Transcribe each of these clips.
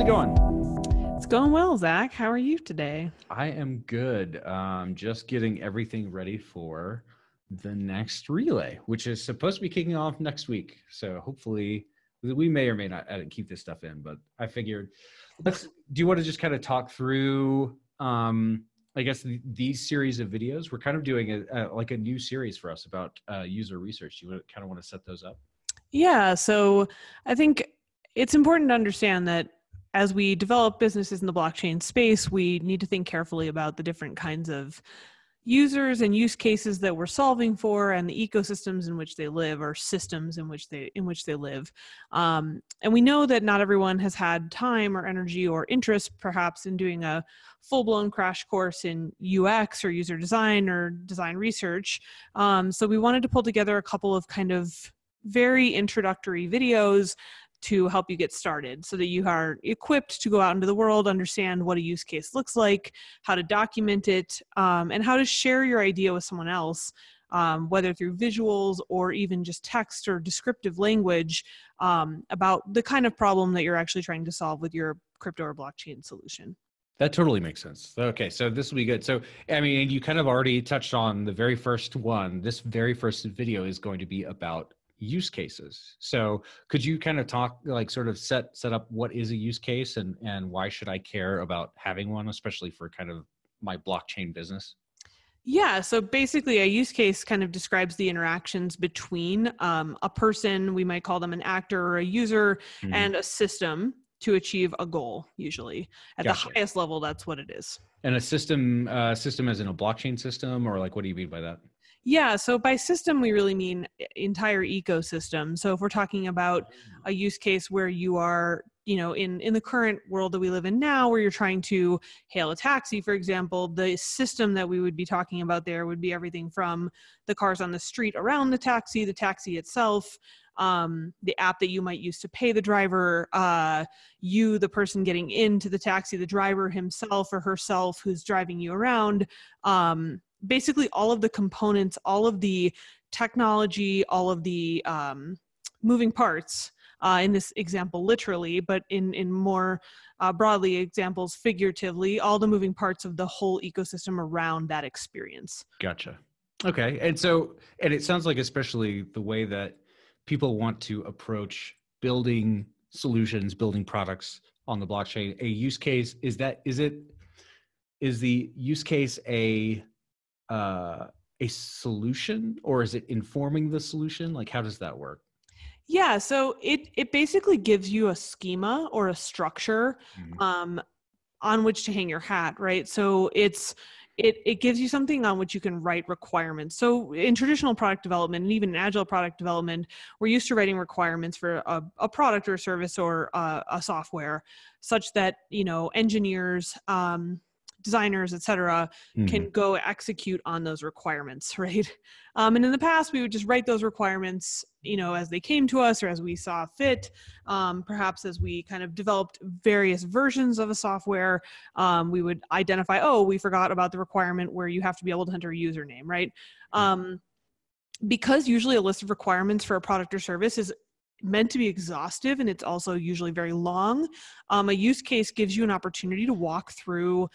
it going? It's going well, Zach. How are you today? I am good. Um, just getting everything ready for the next relay, which is supposed to be kicking off next week. So hopefully, we may or may not edit, keep this stuff in, but I figured let's. Do you want to just kind of talk through? Um, I guess these series of videos. We're kind of doing a, a like a new series for us about uh, user research. you kind of want to set those up? Yeah. So I think it's important to understand that as we develop businesses in the blockchain space, we need to think carefully about the different kinds of users and use cases that we're solving for and the ecosystems in which they live or systems in which they in which they live um, and we know that not everyone has had time or energy or interest perhaps in doing a full-blown crash course in ux or user design or design research um, so we wanted to pull together a couple of kind of very introductory videos to help you get started so that you are equipped to go out into the world, understand what a use case looks like, how to document it, um, and how to share your idea with someone else. Um, whether through visuals or even just text or descriptive language um, about the kind of problem that you're actually trying to solve with your crypto or blockchain solution. That totally makes sense. Okay, so this will be good. So, I mean, you kind of already touched on the very first one. This very first video is going to be about use cases. So could you kind of talk like sort of set set up what is a use case and and why should I care about having one especially for kind of my blockchain business? Yeah, so basically, a use case kind of describes the interactions between um, a person, we might call them an actor or a user, mm-hmm. and a system to achieve a goal. Usually, at gotcha. the highest level, that's what it is. And a system, uh, system as in a blockchain system, or like what do you mean by that? Yeah, so by system, we really mean entire ecosystem. So if we're talking about mm. a use case where you are you know in in the current world that we live in now where you're trying to hail a taxi for example the system that we would be talking about there would be everything from the cars on the street around the taxi the taxi itself um, the app that you might use to pay the driver uh, you the person getting into the taxi the driver himself or herself who's driving you around um, basically all of the components, all of the technology, all of the um, moving parts. Uh, in this example, literally, but in in more uh, broadly examples, figuratively, all the moving parts of the whole ecosystem around that experience. Gotcha. Okay, and so and it sounds like especially the way that people want to approach building solutions, building products on the blockchain. A use case is that is it is the use case a uh, a solution or is it informing the solution? Like, how does that work? Yeah, so it it basically gives you a schema or a structure mm-hmm. um, on which to hang your hat, right? So it's it, it gives you something on which you can write requirements. So in traditional product development and even in agile product development, we're used to writing requirements for a, a product or a service or a, uh, a software, such that you know engineers um, designers, etc., mm-hmm. can go execute on those requirements, right? Um, and in the past, we would just write those requirements, you know, as they came to us or as we saw fit. Um, perhaps as we kind of developed various versions of a software, um, we would identify, oh, we forgot about the requirement where you have to be able to enter a username, right? Mm-hmm. Um, because usually a list of requirements for a product or service is meant to be exhaustive and it's also usually very long um, a use case gives you an opportunity to walk through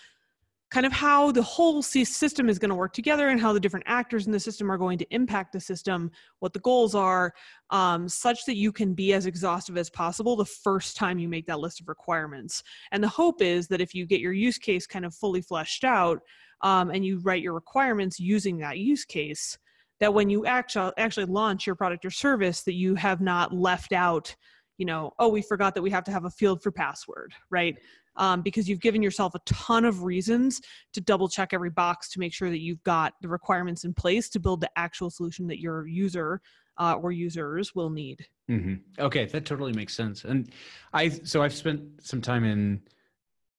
kind of how the whole system is going to work together and how the different actors in the system are going to impact the system, what the goals are, um, such that you can be as exhaustive as possible the first time you make that list of requirements. And the hope is that if you get your use case kind of fully fleshed out um, and you write your requirements using that use case, that when you actually actually launch your product or service, that you have not left out you know, oh, we forgot that we have to have a field for password, right? um, because you've given yourself a ton of reasons to double check every box to make sure that you've got the requirements in place to build the actual solution that your user uh, or users will need. Mm-hmm. Okay, that totally makes sense. And I so I've spent some time in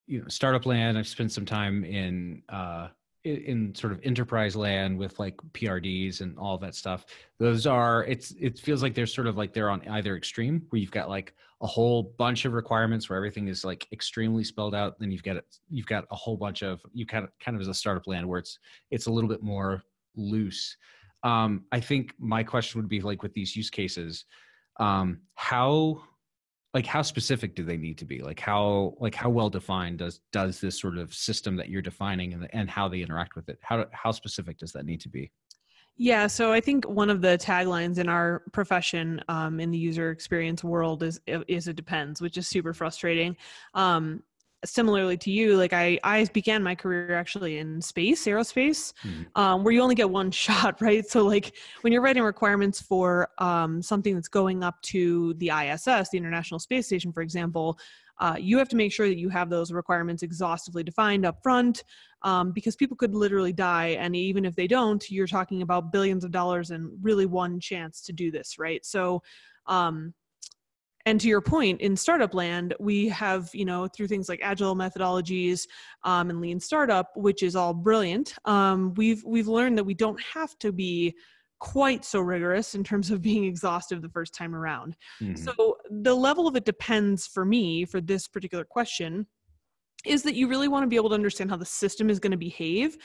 you know startup land. I've spent some time in uh, in sort of enterprise land with like PRDs and all that stuff. Those are it's it feels like they're sort of like they're on either extreme where you've got like a whole bunch of requirements where everything is like extremely spelled out. Then you've got you've got a whole bunch of you kind of kind of as a startup land where it's it's a little bit more loose. Um, I think my question would be like with these use cases, um, how like how specific do they need to be like how like how well defined does does this sort of system that you're defining and, and how they interact with it how how specific does that need to be yeah so i think one of the taglines in our profession um, in the user experience world is is it depends which is super frustrating um, similarly to you like i i began my career actually in space aerospace mm-hmm. um, where you only get one shot right so like when you're writing requirements for um, something that's going up to the iss the international space station for example uh, you have to make sure that you have those requirements exhaustively defined up front um, because people could literally die and even if they don't you're talking about billions of dollars and really one chance to do this right so um, and to your point in startup land we have you know through things like agile methodologies um, and lean startup which is all brilliant um, we've we've learned that we don't have to be quite so rigorous in terms of being exhaustive the first time around mm-hmm. so the level of it depends for me for this particular question is that you really want to be able to understand how the system is going to behave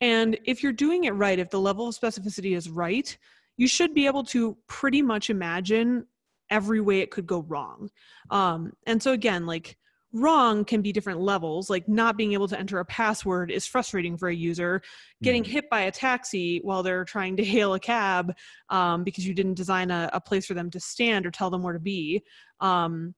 and if you're doing it right if the level of specificity is right you should be able to pretty much imagine every way it could go wrong. Um, and so again, like wrong can be different levels. Like not being able to enter a password is frustrating for a user. Getting mm-hmm. hit by a taxi while they're trying to hail a cab um, because you didn't design a, a, place for them to stand or tell them where to be. Um,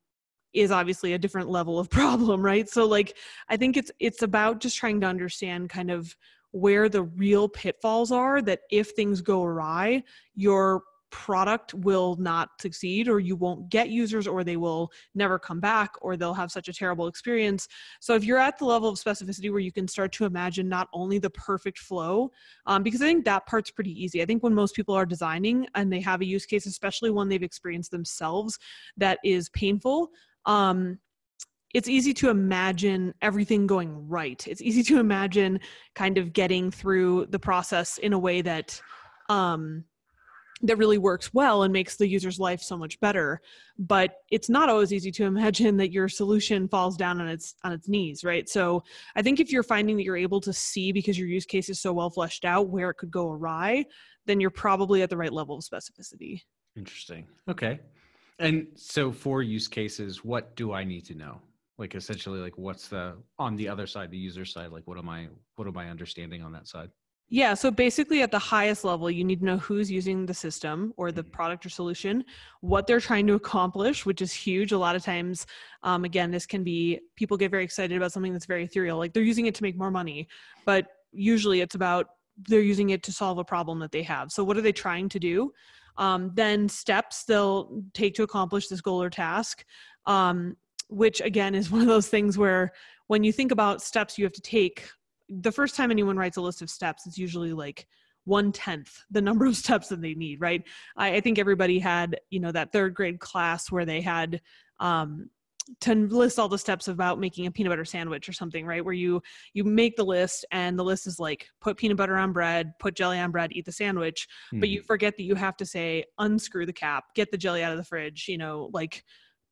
is obviously a different level of problem right so like i think it's it's about just trying to understand kind of where the real pitfalls are that if things go awry you're product will not succeed or you won't get users or they will never come back or they'll have such a terrible experience so if you're at the level of specificity where you can start to imagine not only the perfect flow um, because i think that part's pretty easy i think when most people are designing and they have a use case especially one they've experienced themselves that is painful um, it's easy to imagine everything going right it's easy to imagine kind of getting through the process in a way that um, that really works well and makes the user's life so much better but it's not always easy to imagine that your solution falls down on its on its knees right so i think if you're finding that you're able to see because your use case is so well fleshed out where it could go awry then you're probably at the right level of specificity interesting okay and so for use cases what do i need to know like essentially like what's the on the other side the user side like what am i what am i understanding on that side yeah, so basically at the highest level, you need to know who's using the system or the mm-hmm. product or solution, what they're trying to accomplish, which is huge. A lot of times, um, again, this can be people get very excited about something that's very ethereal, like they're using it to make more money, but usually it's about they're using it to solve a problem that they have. So, what are they trying to do? Um, then, steps they'll take to accomplish this goal or task, um, which again is one of those things where when you think about steps you have to take the first time anyone writes a list of steps, it's usually like one tenth the number of steps that they need, right? I, I think everybody had, you know, that third grade class where they had um, to list all the steps about making a peanut butter sandwich or something right where you you make the list and the list is like put peanut butter on bread put jelly on bread eat the sandwich mm-hmm. but you hmm. forget that you have to say unscrew the cap get the jelly out of the fridge you know like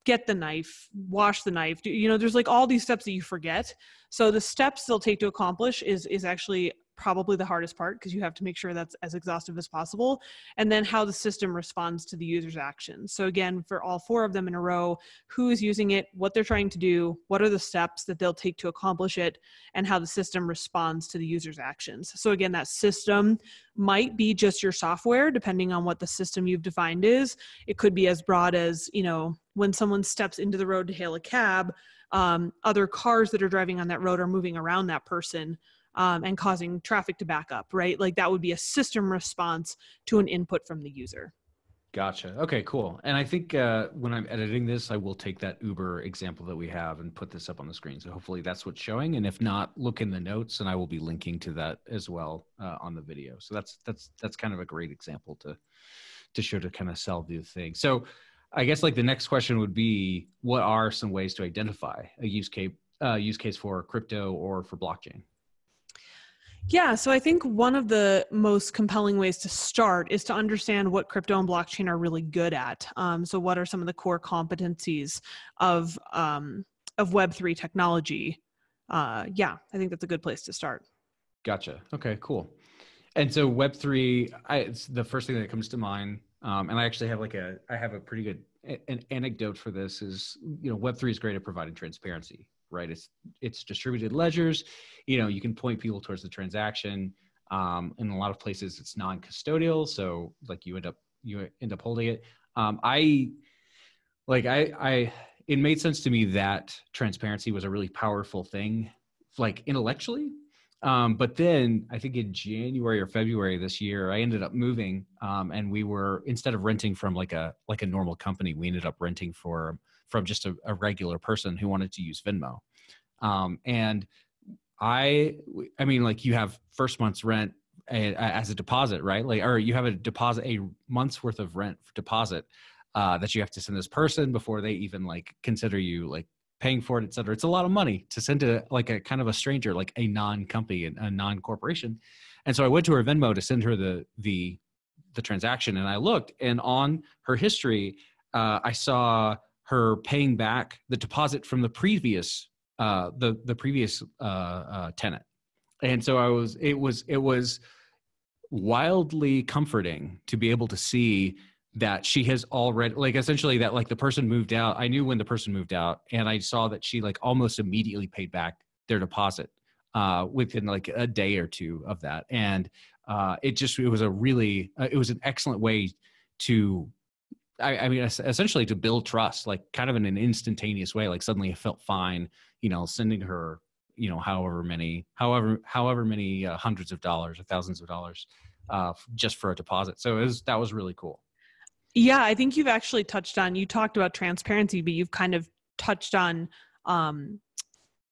get the knife, wash the knife. you know, there's like all these steps that you forget. So the steps they'll take to accomplish is is actually probably the hardest part because you have to make sure that's as exhaustive as possible and then how the system responds to the user's actions so again for all four of them in a row who is using it what they're trying to do what are the steps that they'll take to accomplish it and how the system responds to the user's actions so again that system might be just your software depending on what the system you've defined is it could be as broad as you know when someone steps into the road to hail a cab um, other cars that are driving on that road are moving around that person um, and causing traffic to back up, right? Like that would be a system response to an input from the user. Gotcha. Okay, cool. And I think uh, when I'm editing this, I will take that Uber example that we have and put this up on the screen. So hopefully that's what's showing. And if not, look in the notes, and I will be linking to that as well uh, on the video. So that's that's that's kind of a great example to to show to kind of sell the thing. So I guess like the next question would be, what are some ways to identify a use case uh, use case for crypto or for blockchain? Yeah, so I think one of the most compelling ways to start is to understand what crypto and blockchain are really good at. Um, so, what are some of the core competencies of um, of Web three technology? Uh, yeah, I think that's a good place to start. Gotcha. Okay, cool. And so, Web three, it's the first thing that comes to mind. Um, and I actually have like a, I have a pretty good an anecdote for this. Is you know, Web three is great at providing transparency, right? It's it's distributed ledgers. You know, you can point people towards the transaction. Um, in a lot of places, it's non-custodial, so like you end up you end up holding it. Um, I like I I it made sense to me that transparency was a really powerful thing, like intellectually. Um, but then I think in January or February this year, I ended up moving, um, and we were instead of renting from like a like a normal company, we ended up renting for from just a, a regular person who wanted to use Venmo. Um, and I, I mean, like you have first month's rent as a deposit, right? Like, or you have a deposit, a month's worth of rent deposit uh, that you have to send this person before they even like consider you like paying for it, et cetera. It's a lot of money to send to like a kind of a stranger, like a non-company and a non-corporation. And so I went to her Venmo to send her the the the transaction, and I looked, and on her history, uh, I saw her paying back the deposit from the previous uh, the the previous uh, uh, tenant, and so I was it was it was wildly comforting to be able to see that she has already like essentially that like the person moved out i knew when the person moved out and i saw that she like almost immediately paid back their deposit uh, within like a day or two of that. And uh, it just it was a really uh, it was an excellent way to I, I mean, essentially to build trust, like kind of in an instantaneous way. Like suddenly it felt fine, you know, sending her, you know, however many, however, however many uh, hundreds of dollars or thousands of dollars uh, just for a deposit. So it was, that was really cool. Yeah, I think you've actually touched on. You talked about transparency, but you've kind of touched on um,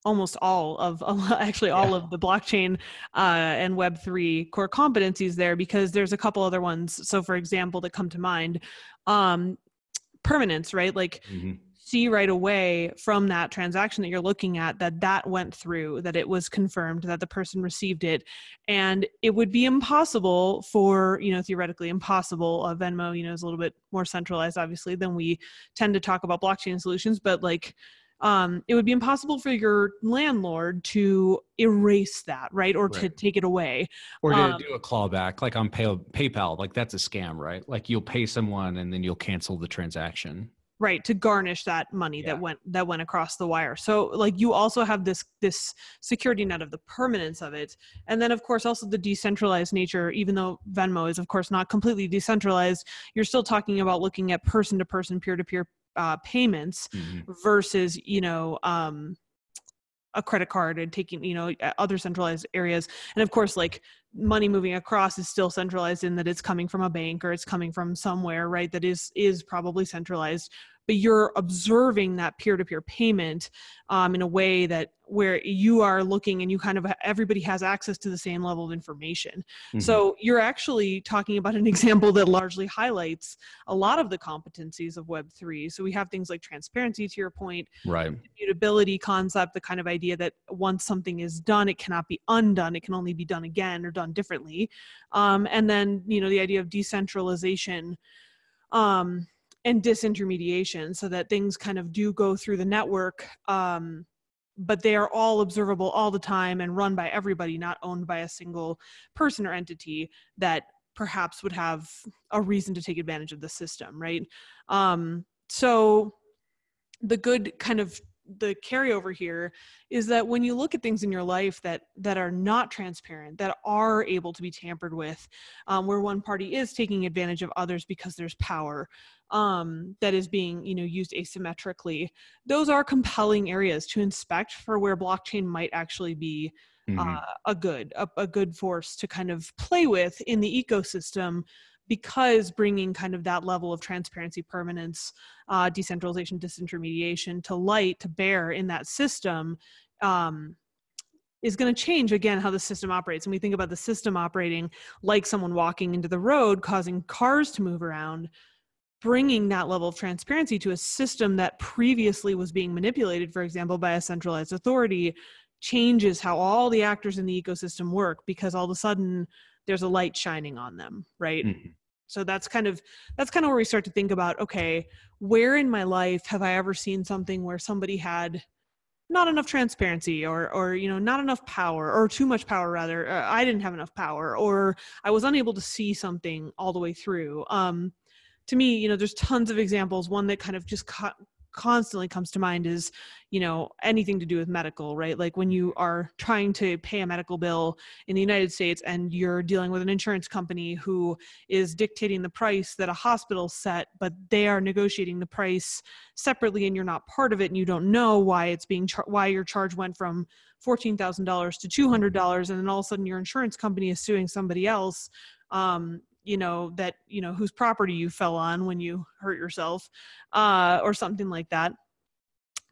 almost all of actually all yeah. of the blockchain uh, and web3 core competencies there because there's a couple other ones so for example that come to mind um, permanence right like mm-hmm. see right away from that transaction that you're looking at that that went through that it was confirmed that the person received it and it would be impossible for you know theoretically impossible uh, venmo you know is a little bit more centralized obviously than we tend to talk about blockchain solutions but like um, it would be impossible for your landlord to erase that, right? Or right. to take it away. Or to um, do a clawback, like on pay- PayPal, like that's a scam, right? Like you'll pay someone and then you'll cancel the transaction. Right, to garnish that money yeah. that went that went across the wire. So like you also have this this security net of the permanence of it. And then of course also the decentralized nature, even though Venmo is of course not completely decentralized, you're still talking about looking at person to person, peer to peer uh, payments mm-hmm. versus you know um, a credit card and taking you know uh, other centralized areas and of course like money moving across is still centralized in that it's coming from a bank or it's coming from somewhere right that is is probably centralized but you're observing that peer-to-peer payment um, in a way that where you are looking and you kind of everybody has access to the same level of information mm-hmm. so you're actually talking about an example that largely highlights a lot of the competencies of web3 so we have things like transparency to your point right immutability concept the kind of idea that once something is done it cannot be undone it can only be done again or done differently um, and then you know the idea of decentralization um, and disintermediation so that things kind of do go through the network um, but they are all observable all the time and run by everybody not owned by a single person or entity that perhaps would have a reason to take advantage of the system right um, so the good kind of the carryover here is that when you look at things in your life that that are not transparent that are able to be tampered with um, where one party is taking advantage of others because there's power um, that is being you know used asymmetrically those are compelling areas to inspect for where blockchain might actually be mm-hmm. uh, a good a, a good force to kind of play with in the ecosystem because bringing kind of that level of transparency, permanence, uh, decentralization, disintermediation to light, to bear in that system. Um, is going to change again how the system operates. And we think about the system operating like someone walking into the road, causing cars to move around, bringing that level of transparency to a system that previously was being manipulated, for example, by a centralized authority, changes how all the actors in the ecosystem work because all of a sudden there's a light shining on them right mm-hmm. so that's kind of that's kind of where we start to think about okay where in my life have i ever seen something where somebody had not enough transparency or or you know not enough power or too much power rather uh, i didn't have enough power or i was unable to see something all the way through um to me you know there's tons of examples one that kind of just caught constantly comes to mind is you know anything to do with medical right like when you are trying to pay a medical bill in the united states and you're dealing with an insurance company who is dictating the price that a hospital set but they are negotiating the price separately and you're not part of it and you don't know why it's being char- why your charge went from $14000 to $200 and then all of a sudden your insurance company is suing somebody else um, you know that you know whose property you fell on when you hurt yourself uh, or something like that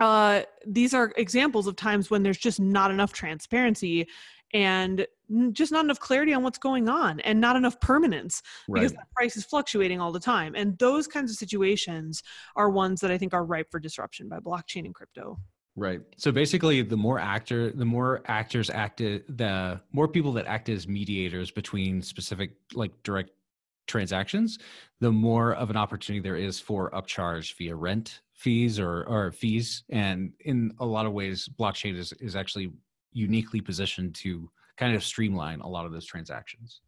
uh, these are examples of times when there's just not enough transparency and just not enough clarity on what's going on and not enough permanence right. because the price is fluctuating all the time and those kinds of situations are ones that i think are ripe for disruption by blockchain and crypto right so basically the more actor the more actors acted the more people that act as mediators between specific like direct transactions, the more of an opportunity there is for upcharge via rent fees or, or fees. And in a lot of ways, blockchain is, is actually uniquely positioned to kind of streamline a lot of those transactions.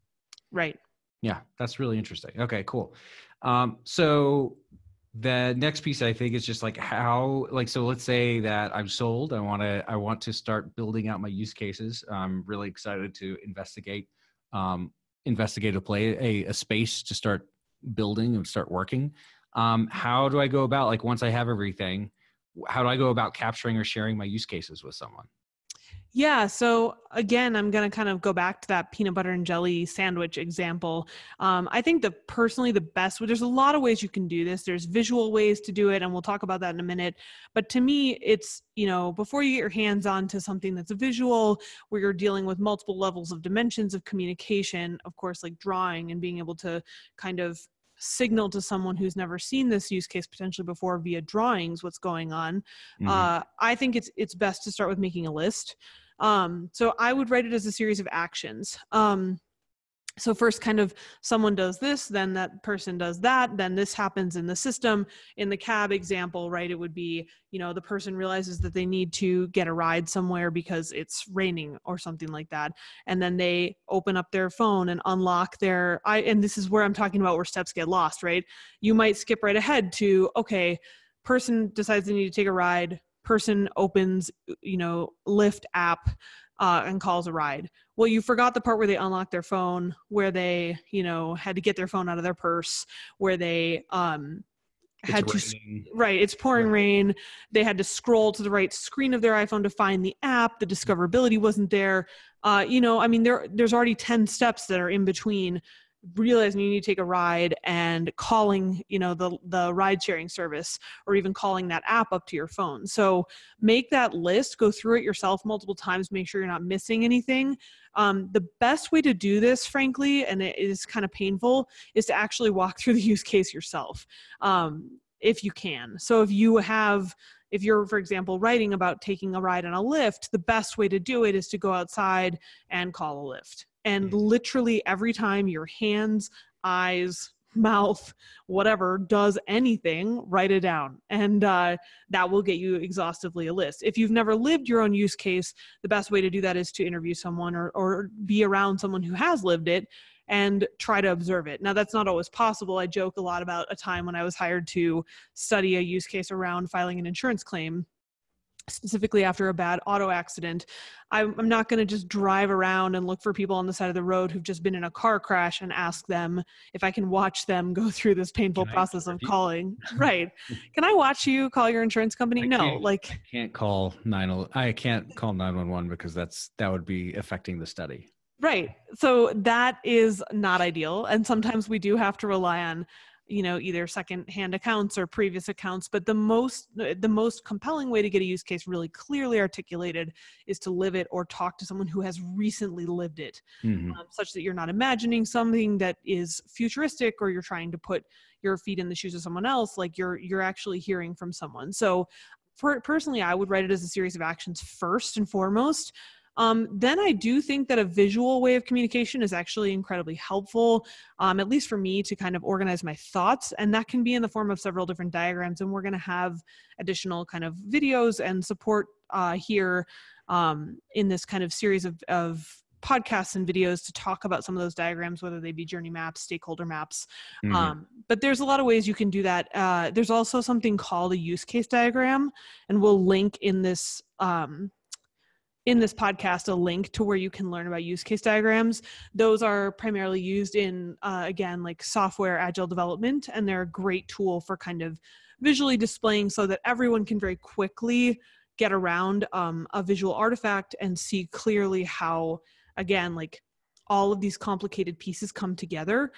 Right. Yeah, that's really interesting. Okay, cool. Um, so the next piece I think is just like how, like, so let's say that I'm sold. I want to, I want to start building out my use cases. I'm really excited to investigate um, Investigate a play a, a space to start building and start working um, how do i go about like once i have everything how do i go about capturing or sharing my use cases with someone yeah. So again, I'm going to kind of go back to that peanut butter and jelly sandwich example. Um, I think the personally the best. There's a lot of ways you can do this. There's visual ways to do it, and we'll talk about that in a minute. But to me, it's you know before you get your hands on to something that's visual, where you're dealing with multiple levels of dimensions of communication. Of course, like drawing and being able to kind of signal to someone who's never seen this use case potentially before via drawings what's going on mm-hmm. uh, i think it's it's best to start with making a list um, so i would write it as a series of actions um, so first kind of someone does this then that person does that then this happens in the system in the cab example right it would be you know the person realizes that they need to get a ride somewhere because it's raining or something like that and then they open up their phone and unlock their i and this is where i'm talking about where steps get lost right you might skip right ahead to okay person decides they need to take a ride person opens you know lyft app uh, and calls a ride. Well, you forgot the part where they unlocked their phone, where they, you know, had to get their phone out of their purse, where they um, had to right. It's pouring rain. They had to scroll to the right screen of their iPhone to find the app. The discoverability wasn't there. Uh, you know, I mean, there there's already ten steps that are in between realizing you need to take a ride and calling you know the the ride sharing service or even calling that app up to your phone so make that list go through it yourself multiple times make sure you're not missing anything um, the best way to do this frankly and it is kind of painful is to actually walk through the use case yourself um, if you can so if you have if you're, for example, writing about taking a ride on a lift, the best way to do it is to go outside and call a lift. And mm. literally every time your hands, eyes, mouth, whatever does anything, write it down. And uh, that will get you exhaustively a list. If you've never lived your own use case, the best way to do that is to interview someone or, or be around someone who has lived it and try to observe it. Now, that's not always possible. I joke a lot about a time when I was hired to study a use case around filing an insurance claim specifically after a bad auto accident. I'm, not going to just drive around and look for people on the side of the road who've just been in a car crash and ask them if I can watch them go through this painful can process of calling. right. Can I watch you call your insurance company? I no, like I can't call 9 I can't call 911 because that's that would be affecting the study. Right. So that is not ideal and sometimes we do have to rely on you know either secondhand accounts or previous accounts but the most uh, the most compelling way to get a use case really clearly articulated is to live it or talk to someone who has recently lived it mm-hmm. um, such that you're not imagining something that is futuristic or you're trying to put your feet in the shoes of someone else like you're you're actually hearing from someone so for, personally i would write it as a series of actions first and foremost um, then I do think that a visual way of communication is actually incredibly helpful, um, at least for me to kind of organize my thoughts. And that can be in the form of several different diagrams. And we're going to have additional kind of videos and support uh, here um, in this kind of series of, of podcasts and videos to talk about some of those diagrams, whether they be journey maps, stakeholder maps. Mm-hmm. Um, but there's a lot of ways you can do that. Uh, there's also something called a use case diagram, and we'll link in this um, in this podcast a link to where you can learn about use case diagrams. Those are primarily used in, uh, again, like software agile development, and they're a great tool for kind of visually displaying so that everyone can very quickly get around um, a visual artifact and see clearly how, again, like all of these complicated pieces come together.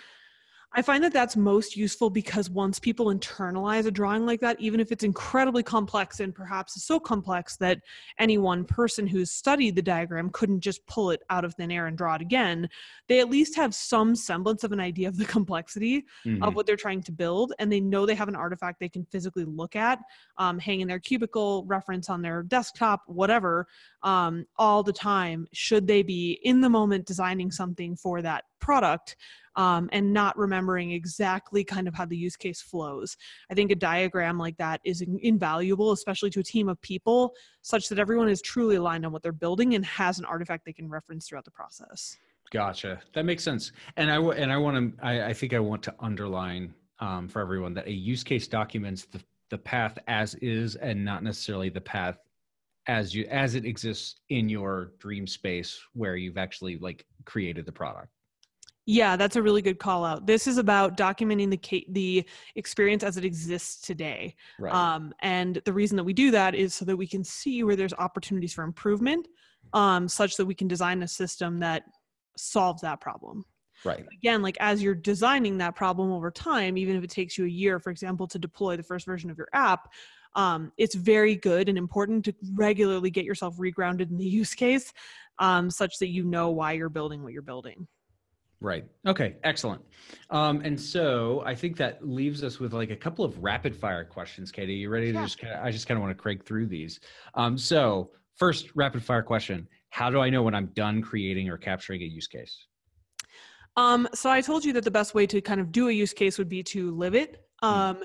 I find that that's most useful because once people internalize a drawing like that, even if it's incredibly complex and perhaps is so complex that any one person who's studied the diagram couldn't just pull it out of thin air and draw it again, they at least have some semblance of an idea of the complexity mm-hmm. of what they're trying to build. And they know they have an artifact they can physically look at, um, hang in their cubicle, reference on their desktop, whatever, um, all the time, should they be in the moment designing something for that product um, and not remembering exactly kind of how the use case flows. I think a diagram like that is invaluable, especially to a team of people, such that everyone is truly aligned on what they're building and has an artifact they can reference throughout the process. Gotcha. That makes sense. And I w- and I want to. I, I, think I want to underline um, for everyone that a use case documents the the path as is and not necessarily the path as you as it exists in your dream space where you've actually like created the product yeah, that's a really good call out. This is about documenting the the experience as it exists today. Right. Um, and the reason that we do that is so that we can see where there's opportunities for improvement, um, such that we can design a system that solves that problem. Right. Again, like as you're designing that problem over time, even if it takes you a year, for example, to deploy the first version of your app, um, it's very good and important to regularly get yourself regrounded in the use case, um, such that you know why you're building what you're building. Right. Okay. Excellent. Um, and so I think that leaves us with like a couple of rapid fire questions. Katie, you ready yeah. to just? Kinda, I just kind of want to crank through these. Um, so first, rapid fire question: How do I know when I'm done creating or capturing a use case? Um, so I told you that the best way to kind of do a use case would be to live it. mm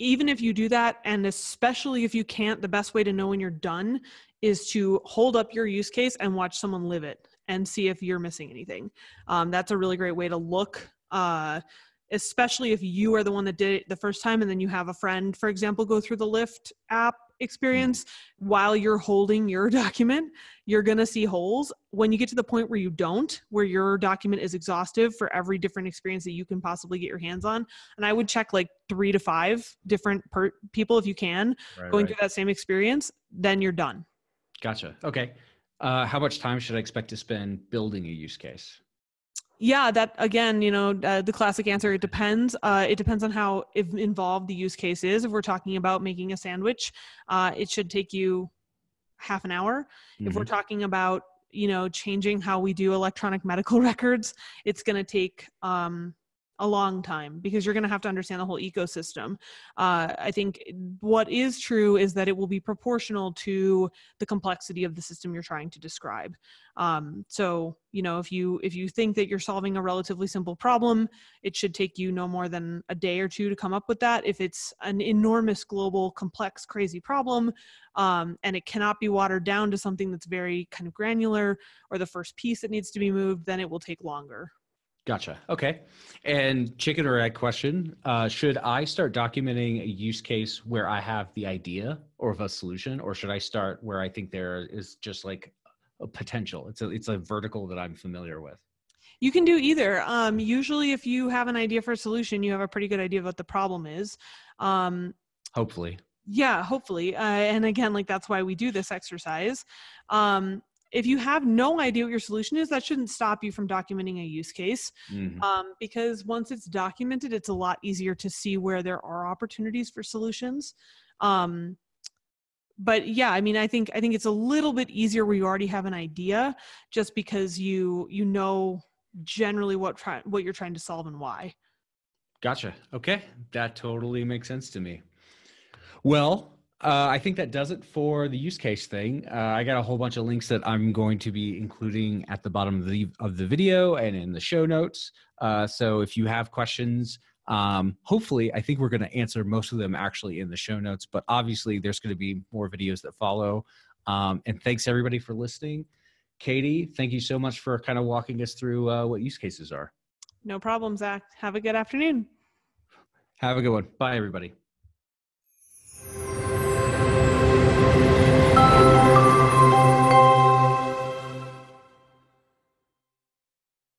Even if you do that, and especially if you can't, the best way to know when you're done is to hold up your use case and watch someone live it and see if you're missing anything. Um, that's a really great way to look. Uh, especially if you are the one that did it the first time and then you have a friend for example go through the lyft app experience while you're holding your document you're going to see holes when you get to the point where you don't where your document is exhaustive for every different experience that you can possibly get your hands on and i would check like 3 to 5 different per- people if you can right, going right. through that same experience then you're done gotcha okay uh, how much time should I expect to spend building a use case? yeah that again you know uh, the classic answer it depends uh, it depends on how involved the use case is if we're talking about making a sandwich uh, it should take you half an hour mm-hmm. if we're mm-hmm. talking about you know changing how we do electronic medical records it's going to take um, a long time because you're going to have to understand the whole ecosystem. Uh, I think eh, what is true is that it will be proportional to the complexity of the system you're trying to describe. Um, so, you know, if you if you think that you're solving a relatively simple problem, it should take you no more than a day or two to come up with that. If it's an enormous, global, complex, crazy problem, um, and it cannot be watered down to something that's very kind of granular or the first piece that needs to be moved, then it will take longer, Gotcha. Okay. And chicken or egg question uh, Should I start documenting a use case where I have the idea or of a solution, or should I start where I think there is just like a potential? It's a, it's a vertical that I'm familiar with. You can do either. Um, usually, if you have an idea for a solution, you have a pretty good idea of what the problem is. Um, Hopefully. Yeah, hopefully. Uh, and again, like that's why we do this exercise. Um, if you have no idea what your solution is, that shouldn't stop you from documenting a use case. Mm-hmm. Um, because once it's documented, it's a lot easier to see where there are opportunities for solutions. Um, but yeah, I mean, I think I think it's a little bit easier where you already have an idea, just because you you know generally what try, what you're trying to solve and why. Gotcha. Okay, that totally makes sense to me. Well, uh, I think that does it for the use case thing. Uh, I got a whole bunch of links that I'm going to be including at the bottom of the of the video and in the show notes. Uh, so if you have questions, um, hopefully, I think we're going to answer most of them actually in the show notes. But obviously, there's going to be more videos that follow. Um, and thanks everybody for listening. Katie, thank you so much for kind of walking us through uh, what use cases are. No problem, Zach. Have a good afternoon. Have a good one. Bye, everybody.